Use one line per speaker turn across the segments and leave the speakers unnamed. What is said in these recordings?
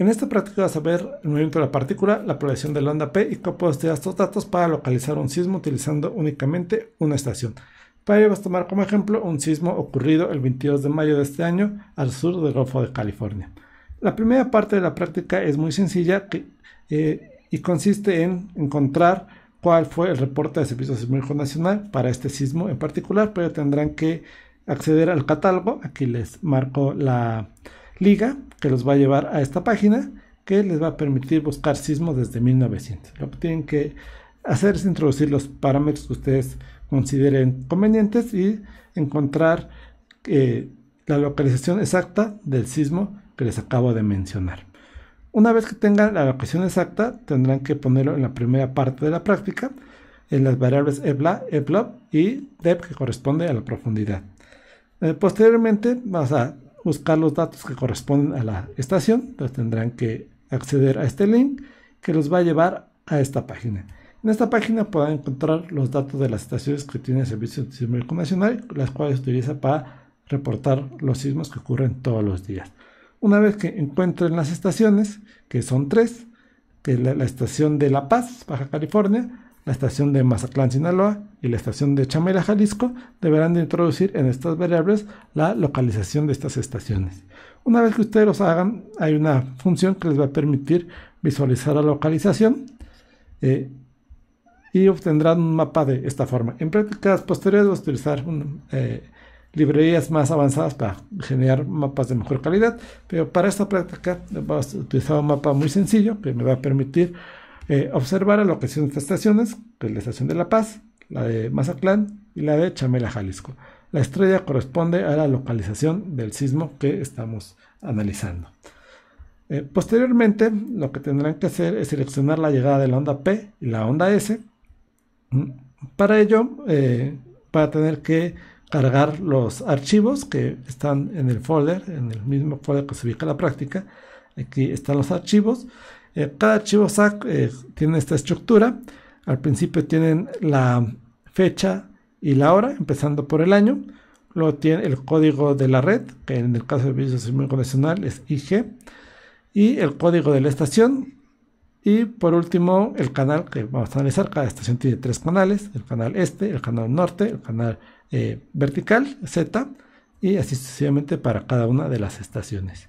En esta práctica vas a ver el movimiento de la partícula, la proyección de la onda P y cómo puedes tirar estos datos para localizar un sismo utilizando únicamente una estación. Para ello vas a tomar como ejemplo un sismo ocurrido el 22 de mayo de este año al sur del Golfo de California. La primera parte de la práctica es muy sencilla que, eh, y consiste en encontrar cuál fue el reporte de Servicio Sismológico Nacional para este sismo en particular, pero tendrán que acceder al catálogo. Aquí les marco la, liga que los va a llevar a esta página que les va a permitir buscar sismo desde 1900. Lo que tienen que hacer es introducir los parámetros que ustedes consideren convenientes y encontrar eh, la localización exacta del sismo que les acabo de mencionar. Una vez que tengan la localización exacta, tendrán que ponerlo en la primera parte de la práctica, en las variables EBLA, EBLOB y DEP que corresponde a la profundidad. Eh, posteriormente vamos a buscar los datos que corresponden a la estación, entonces tendrán que acceder a este link que los va a llevar a esta página. En esta página podrán encontrar los datos de las estaciones que tiene el Servicio sísmico Nacional, las cuales utiliza para reportar los sismos que ocurren todos los días. Una vez que encuentren las estaciones, que son tres, que es la estación de La Paz, Baja California, la estación de Mazatlán, Sinaloa y la estación de Chamela, Jalisco, deberán de introducir en estas variables la localización de estas estaciones. Una vez que ustedes los hagan, hay una función que les va a permitir visualizar la localización eh, y obtendrán un mapa de esta forma. En prácticas posteriores vas a utilizar eh, librerías más avanzadas para generar mapas de mejor calidad, pero para esta práctica vas a utilizar un mapa muy sencillo que me va a permitir eh, observar a estas estaciones, que es la estación de La Paz, la de Mazatlán y la de Chamela, Jalisco. La estrella corresponde a la localización del sismo que estamos analizando. Eh, posteriormente, lo que tendrán que hacer es seleccionar la llegada de la onda P y la onda S. Mm, para ello, para eh, tener que cargar los archivos que están en el folder, en el mismo folder que se ubica la práctica. Aquí están los archivos eh, cada archivo SAC eh, tiene esta estructura. Al principio tienen la fecha y la hora, empezando por el año. Luego tiene el código de la red, que en el caso de Visual nacional Convencional es IG. Y el código de la estación. Y por último, el canal que vamos a analizar. Cada estación tiene tres canales. El canal este, el canal norte, el canal eh, vertical, Z. Y así sucesivamente para cada una de las estaciones.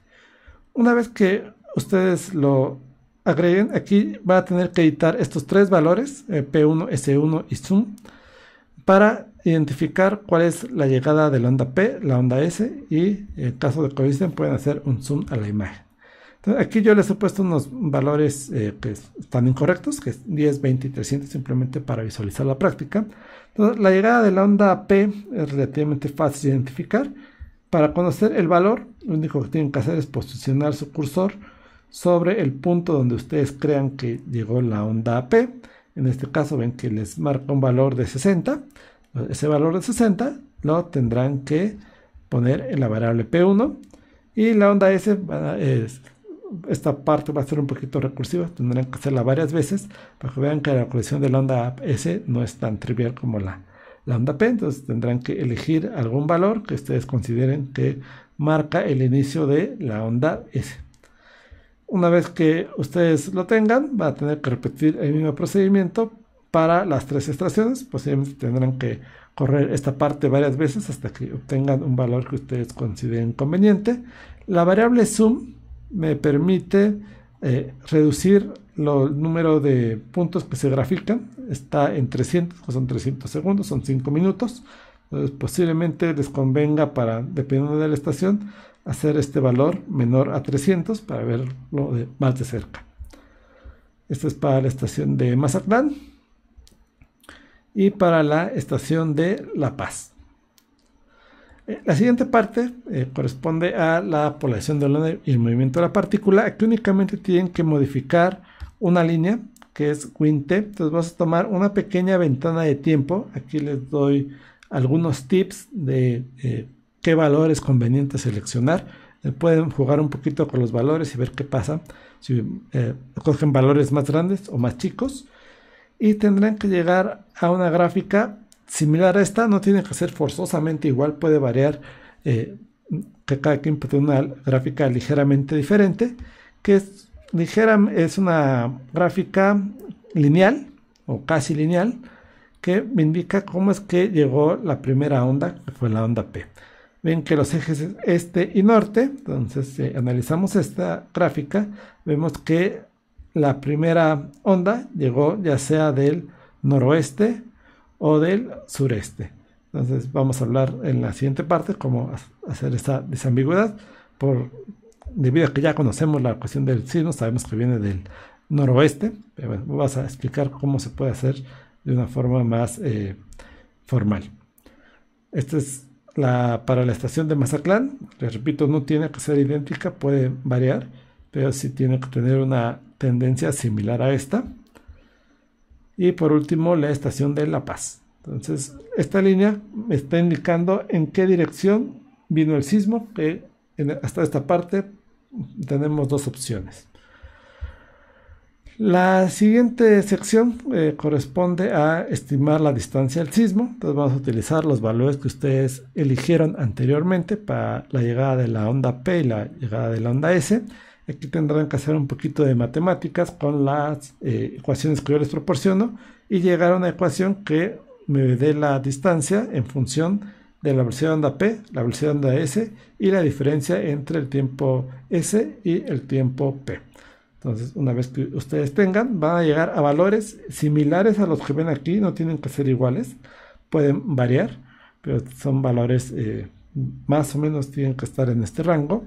Una vez que ustedes lo Agreguen, aquí va a tener que editar estos tres valores, eh, P1, S1 y Zoom, para identificar cuál es la llegada de la onda P, la onda S y eh, en caso de coinciden, pueden hacer un zoom a la imagen. aquí yo les he puesto unos valores eh, que están incorrectos, que es 10, 20 y 300 simplemente para visualizar la práctica. la llegada de la onda P es relativamente fácil de identificar. Para conocer el valor, lo único que tienen que hacer es posicionar su cursor sobre el punto donde ustedes crean que llegó la onda AP. En este caso ven que les marca un valor de 60. Ese valor de 60 lo tendrán que poner en la variable P1. Y la onda S, esta parte va a ser un poquito recursiva, tendrán que hacerla varias veces para que vean que la colección de la onda S no es tan trivial como la onda P. Entonces tendrán que elegir algún valor que ustedes consideren que marca el inicio de la onda S. Una vez que ustedes lo tengan, van a tener que repetir el mismo procedimiento para las tres extracciones. Posiblemente tendrán que correr esta parte varias veces hasta que obtengan un valor que ustedes consideren conveniente. La variable zoom me permite eh, reducir el número de puntos que se grafican. Está en 300, son 300 segundos, son 5 minutos. Entonces, posiblemente les convenga para, dependiendo de la estación, hacer este valor menor a 300 para verlo de, más de cerca. Esto es para la estación de Mazatlán y para la estación de La Paz. Eh, la siguiente parte eh, corresponde a la población de Londres y el movimiento de la partícula. Aquí únicamente tienen que modificar una línea que es Winte. Entonces vas a tomar una pequeña ventana de tiempo. Aquí les doy algunos tips de eh, qué valor es conveniente seleccionar. Eh, pueden jugar un poquito con los valores y ver qué pasa si eh, cogen valores más grandes o más chicos. Y tendrán que llegar a una gráfica similar a esta, no tiene que ser forzosamente igual, puede variar que cada quien tiene una gráfica ligeramente diferente, que es una gráfica lineal o casi lineal, que me indica cómo es que llegó la primera onda, que fue la onda P. Ven que los ejes este y norte, entonces si analizamos esta gráfica, vemos que la primera onda llegó ya sea del noroeste o del sureste. Entonces vamos a hablar en la siguiente parte cómo hacer esta desambigüedad. Por, debido a que ya conocemos la ecuación del signo, sabemos que viene del noroeste. Pero vas a explicar cómo se puede hacer de una forma más eh, formal. Esta es la, para la estación de Mazatlán. Les repito, no tiene que ser idéntica, puede variar, pero sí tiene que tener una tendencia similar a esta. Y por último, la estación de La Paz. Entonces, esta línea me está indicando en qué dirección vino el sismo, que hasta esta parte tenemos dos opciones. La siguiente sección eh, corresponde a estimar la distancia al sismo. Entonces vamos a utilizar los valores que ustedes eligieron anteriormente para la llegada de la onda P y la llegada de la onda S. Aquí tendrán que hacer un poquito de matemáticas con las eh, ecuaciones que yo les proporciono y llegar a una ecuación que me dé la distancia en función de la velocidad de onda P, la velocidad de onda S y la diferencia entre el tiempo S y el tiempo P. Entonces, una vez que ustedes tengan, van a llegar a valores similares a los que ven aquí, no tienen que ser iguales, pueden variar, pero son valores eh, más o menos tienen que estar en este rango.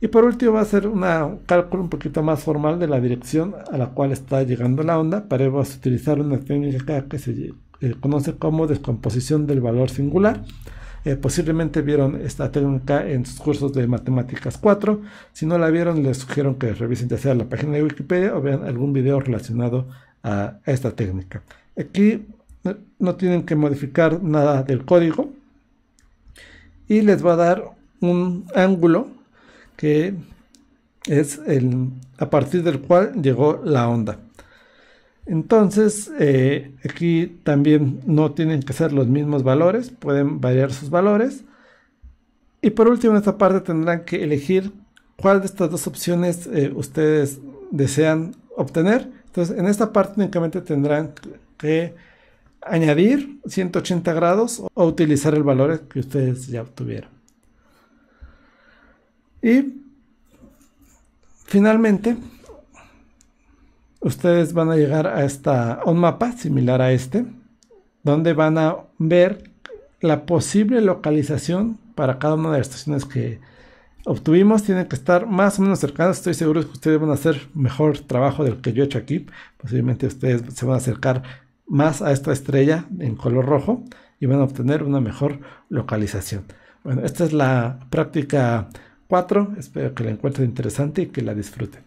Y por último va a ser un cálculo un poquito más formal de la dirección a la cual está llegando la onda. Para ello vas a utilizar una técnica que se eh, conoce como descomposición del valor singular. Eh, posiblemente vieron esta técnica en sus cursos de matemáticas 4. Si no la vieron, les sugiero que revisen ya sea la página de Wikipedia o vean algún video relacionado a esta técnica. Aquí eh, no tienen que modificar nada del código y les va a dar un ángulo que es el a partir del cual llegó la onda. Entonces, eh, aquí también no tienen que ser los mismos valores, pueden variar sus valores. Y por último, en esta parte tendrán que elegir cuál de estas dos opciones eh, ustedes desean obtener. Entonces, en esta parte únicamente tendrán que añadir 180 grados o utilizar el valor que ustedes ya obtuvieron. Y finalmente, ustedes van a llegar a, esta, un mapa similar a este, donde van a ver la posible localización para cada una de las estaciones que obtuvimos. Tienen que estar más o menos cercanas. Estoy seguro que ustedes van a hacer mejor trabajo del que yo he hecho aquí. Posiblemente ustedes se van a acercar más a esta estrella en color rojo y van a obtener una mejor localización. Bueno, esta es la práctica 4. Espero que la encuentren interesante y que la disfruten.